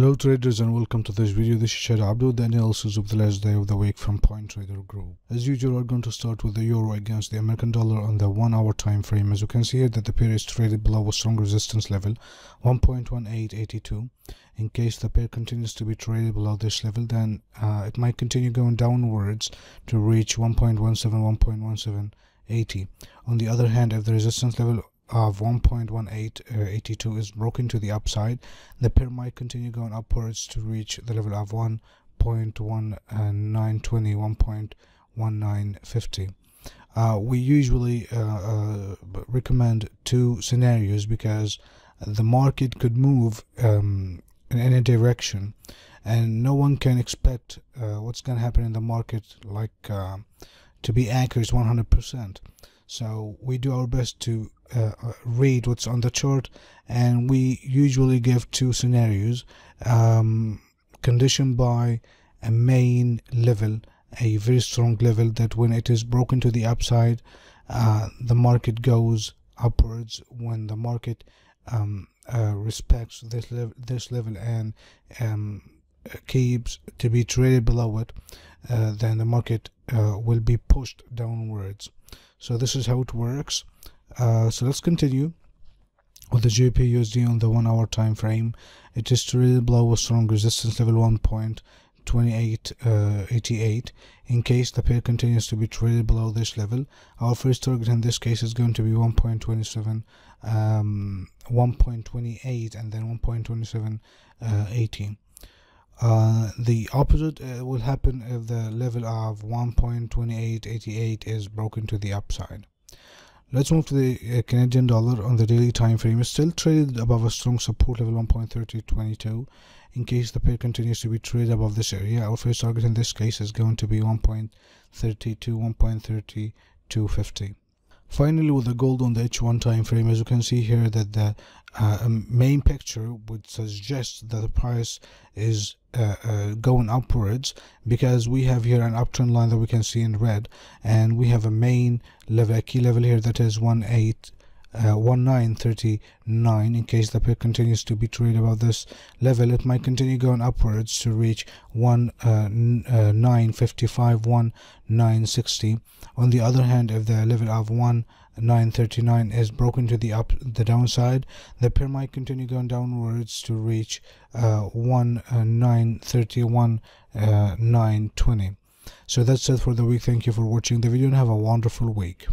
Hello traders and welcome to this video. This is Shad Abdul, the analysis of the last day of the week from Point Trader Group. As usual, we're going to start with the euro against the American dollar on the 1 hour time frame. As you can see here that the pair is traded below a strong resistance level 1.1882. In case the pair continues to be traded below this level, then uh, it might continue going downwards to reach 1.17, 1.1780. On the other hand, if the resistance level of 1.1882 uh, is broken to the upside, the pair might continue going upwards to reach the level of 1.1920, 1.1950. Uh, we usually uh, uh, recommend two scenarios because the market could move um, in any direction and no one can expect uh, what's going to happen in the market like to be accurate 100%. So we do our best to uh, read what's on the chart and we usually give two scenarios um, conditioned by a main level a very strong level that when it is broken to the upside uh, the market goes upwards when the market um, uh, respects this level this level and um, keeps to be traded below it uh, then the market uh, will be pushed downwards so this is how it works uh, so let's continue with the GBPUSD on the one hour time frame it is really below a strong resistance level 1.2888 uh, in case the pair continues to be traded below this level our first target in this case is going to be 1.27 um, 1.28 and then 1.27 uh, 18 uh, the opposite uh, will happen if the level of 1.2888 is broken to the upside. Let's move to the uh, Canadian dollar on the daily time frame. It's still traded above a strong support level 1.3022. In case the pair continues to be traded above this area, our first target in this case is going to be 1.32, to 1.3250. Finally, with the gold on the H1 time frame, as you can see here that the uh, um, main picture would suggest that the price is uh, uh, going upwards because we have here an uptrend line that we can see in red and we have a main level a key level here that is 18 uh, 1939 in case the pair continues to be trade above this level it might continue going upwards to reach 1955 uh, uh, 1960 on the other hand if the level of 1939 is broken to the up the downside the pair might continue going downwards to reach uh, 1931 uh, 920 so that's it for the week thank you for watching the video and have a wonderful week